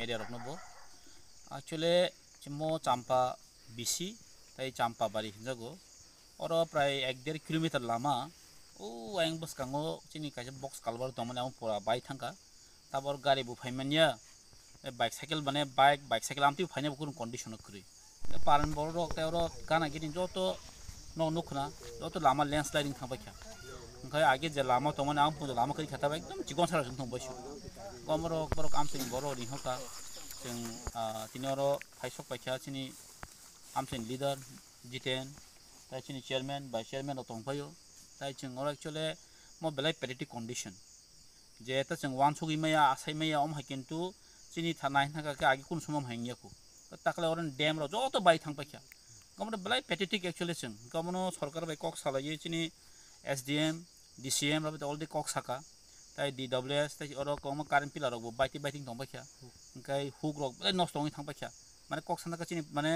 media rok nobo achule chimo champa bc tai champa bari jago oro pray 1.5 km lama o ang bus kango chini kaje box kalbar tomane am pura bai thanka tabor gari bu phaimania bike cycle bane bike bike cycle amti phaine bukun condition kuri paran bor rok tai oro kana gidin joto no nukna joto lama landslide thamba kya ओंखाय आगे जे लामा तमन आम पुजो लामा करि खाताबा एकदम chicken सारा जों थंबैसु गमरो बर काम सिं बर रि हका जों तिनरो फाइसक पाइखा सिनि आम सिं তাই চিনি চেয়ারম্যান ভাইস চেয়ারম্যান অত হংফাইও তাই চিং ওর একচুয়ালি মো বেলা পেরিটি কন্ডিশন যে এটা চিং ওয়ান সুগি ইমাইয়া আসাই মাইয়া অম হয় কিন্তু চিনি থানাই থাকাকে আগে কোন সময় হাইঙ্গিয়াকু তাকলে ওরেন ড্যাম র যত বাই থাং পাইখা গমন বেলাই পেটিটিক একচুয়ালি চিং গমন সরকার বাই কক সালাইয়ে চিনি S D M D C M already কক সাকা তাই ডি ডব্লিউ এস তাই ওরকম কারেন্ট পিলার রকম বাইটি বাইটিং দমপাইখা ওই হুক রক নষ্ট হই থাকা মানে কক সানা কাছে মানে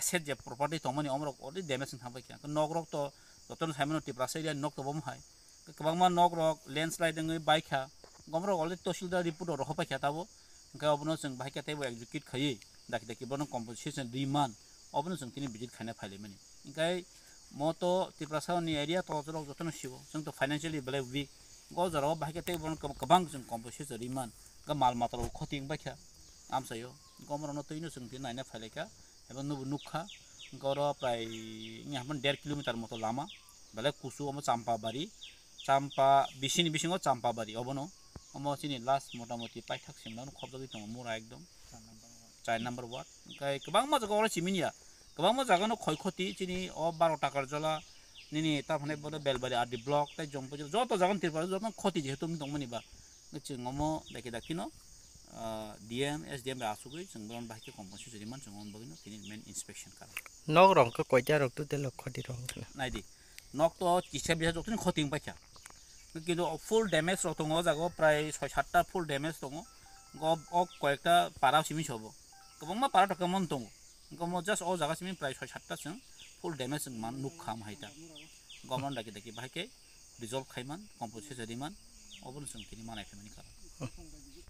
এসেট যে প্রপার্টি তোমনি অমরক অলরেডি ড্যামেজ থাকা নগ রক তো যতন সাইমেন টিপরা সেরিয়া নক তবম হয় কেবা মা নগ রক লেন্স লাইট দেন বাইখা গমরক অলরেডি তহসিলদার রিপোর্ট রহ পাইখা তাবো ওই অবন যেন বাইকা তাইব একজুকিট খাইয়ে ডাকি ডাকি বরং কম্পোজিশন দুই মান অবন যেন তিনি বিজিট খাইনে ফাইলে মানে ওই म त तिप्रासाउनि एरिया तजराव जतन सिबो जों त फाइनेन्सियलि बेलाय विक गजराव बाहायके ते बन गोबां जों कम्पसेसर इमान गा माल मात्राव खति बाख्या आमसायो गमरावनो तैनो जों दिन नायना फाइलायखा एबा नुबो नुखा गर प्राय यहाँ देर किलोमिटार मतो लामा बेलाय कुसु अमो चाम्पाबारि चाम्पा बिसिनि बिसिङाव चाम्पाबारि अबनो अमो जोंनि लास्ट मतामति पाइथाकसिम खबजागै दङ मुरा एकदम चार नाम्बार वार्ड ओमफ्राय गोबां माजाखौ सिमिनिया কবাং জাগানো ক্ষয় ক্ষতি চিনি অ বারোটা কার্জলা নিনি তারপরে বলে বেলবাড়ি আর্ডি ব্লক তাই জম্প যত জাগান তীর পারে যত ক্ষতি যেহেতু আমি দমনি বা চিংম দেখি দাকিন ডিএম এস ডিএম আসু করে চিংবরণ বাহিকে কম্পাসি যদি মান চিংম বগিন তিনি মেন ইন্সপেকশন কাল নক রং কয়টা রং তুতে লক্ষ্য দি রং নাই দি নক তো কিসা বিহা যতদিন ক্ষতি পাইছা কিন্তু ফুল ড্যামেজ রতঙ জাগ প্রায় ছয় সাতটা ফুল ড্যামেজ দঙ কয়েকটা পারা সিমিস হব কবং বা পারা টাকা মন তঙ গমত জাষ্ট অ জাগা চিমি প্ৰায় ছয় সাতটা চাওঁ ফুল ডেমেজ ইমান নোখ খাম হাইতা গমন ডাকি ডাকি ভাইকে ডিজল্ভ খাইমান কম্পজিচন ইমান অৱ নচোন তিনি মানে খাই মানে কাৰণ